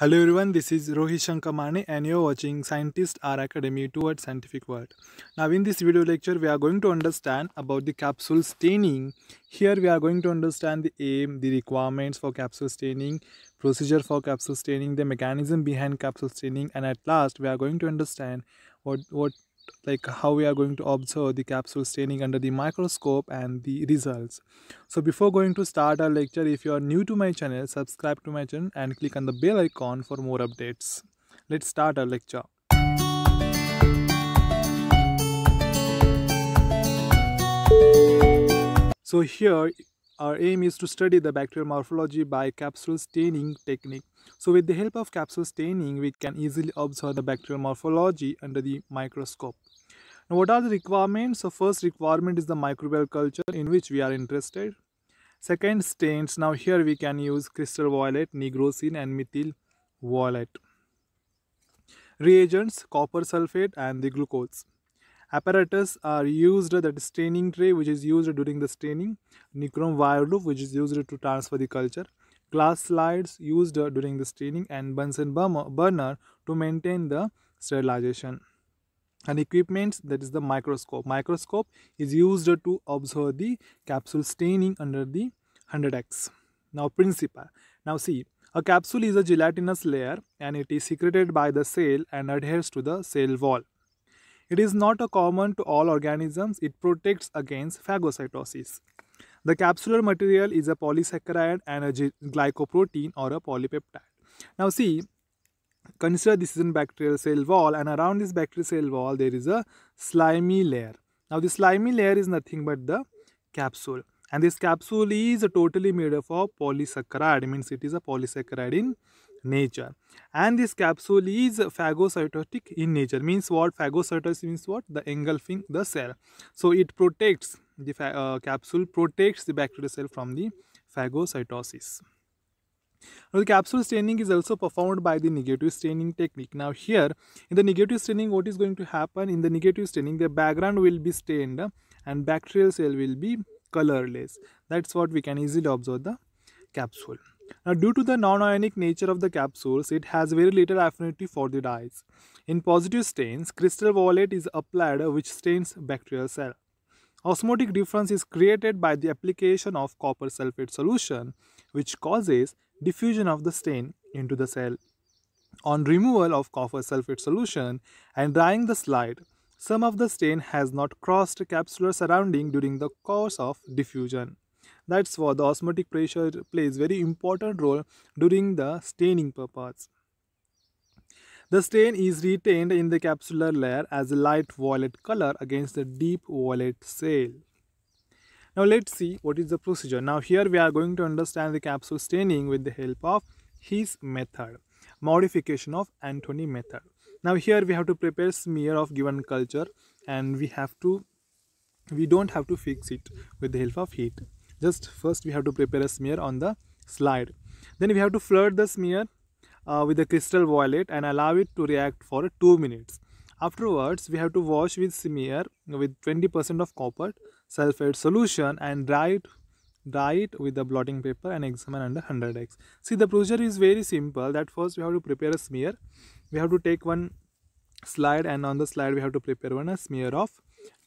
Hello everyone, this is Rohit Shankamani and you're watching Scientists R Academy Towards Scientific World. Now in this video lecture, we are going to understand about the capsule staining. Here we are going to understand the aim, the requirements for capsule staining, procedure for capsule staining, the mechanism behind capsule staining and at last we are going to understand what, what like how we are going to observe the capsule staining under the microscope and the results so before going to start our lecture if you are new to my channel subscribe to my channel and click on the bell icon for more updates let's start our lecture so here our aim is to study the bacterial morphology by capsule staining technique. So with the help of capsule staining, we can easily observe the bacterial morphology under the microscope. Now what are the requirements? So first requirement is the microbial culture in which we are interested. Second stains, now here we can use crystal violet, nigrosin and methyl violet. Reagents, copper sulfate and the glucose apparatus are used that staining tray which is used during the staining nichrome wire loop which is used to transfer the culture glass slides used during the staining and bunsen burner to maintain the sterilization and equipment that is the microscope microscope is used to observe the capsule staining under the 100x now principle now see a capsule is a gelatinous layer and it is secreted by the cell and adheres to the cell wall it is not a common to all organisms. It protects against phagocytosis. The capsular material is a polysaccharide and a glycoprotein or a polypeptide. Now see, consider this is a bacterial cell wall and around this bacterial cell wall there is a slimy layer. Now this slimy layer is nothing but the capsule and this capsule is totally made up of polysaccharide means it is a polysaccharide in nature and this capsule is phagocytotic in nature means what phagocytosis means what the engulfing the cell so it protects the uh, capsule protects the bacterial cell from the phagocytosis now the capsule staining is also performed by the negative staining technique. Now here, in the negative staining, what is going to happen? In the negative staining, the background will be stained and bacterial cell will be colorless. That's what we can easily observe the capsule. Now, due to the non-ionic nature of the capsules, it has very little affinity for the dyes. In positive stains, crystal violet is applied uh, which stains bacterial cell. Osmotic difference is created by the application of copper sulfate solution which causes diffusion of the stain into the cell. On removal of copper sulfate solution and drying the slide, some of the stain has not crossed capsular surrounding during the course of diffusion. That's why the osmotic pressure plays very important role during the staining purpose. The stain is retained in the capsular layer as a light violet color against the deep violet cell. Now let's see what is the procedure. Now here we are going to understand the capsule staining with the help of his method, modification of Antony method. Now here we have to prepare smear of given culture and we have to, we don't have to fix it with the help of heat just first we have to prepare a smear on the slide then we have to flood the smear uh, with the crystal violet and allow it to react for 2 minutes afterwards we have to wash with smear with 20% of copper sulfate solution and dry it dry it with the blotting paper and examine under 100x see the procedure is very simple that first we have to prepare a smear we have to take one slide and on the slide we have to prepare one a smear of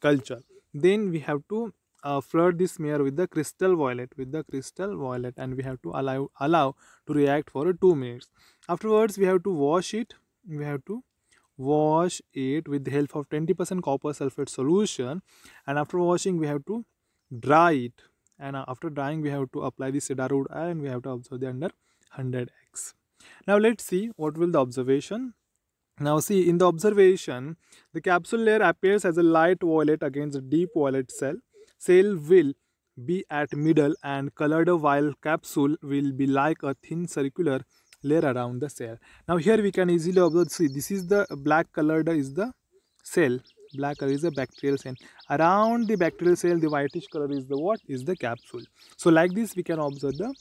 culture then we have to uh, flood this mirror with the crystal violet with the crystal violet and we have to allow allow to react for 2 minutes afterwards we have to wash it we have to wash it with the help of 20% copper sulfate solution and after washing we have to dry it and uh, after drying we have to apply the cedarwood and we have to observe the under 100x now let's see what will the observation now see in the observation the capsule layer appears as a light violet against a deep violet cell Cell will be at middle and colored while capsule will be like a thin circular layer around the cell. Now here we can easily observe, see this is the black colored is the cell, black color is the bacterial cell. Around the bacterial cell the whitish color is the what? Is the capsule. So like this we can observe the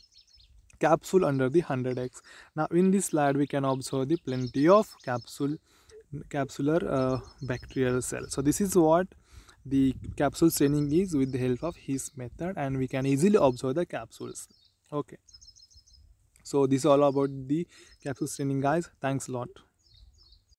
capsule under the 100x. Now in this slide we can observe the plenty of capsule capsular uh, bacterial cell. So this is what the capsule staining is with the help of his method and we can easily observe the capsules okay so this is all about the capsule staining guys thanks a lot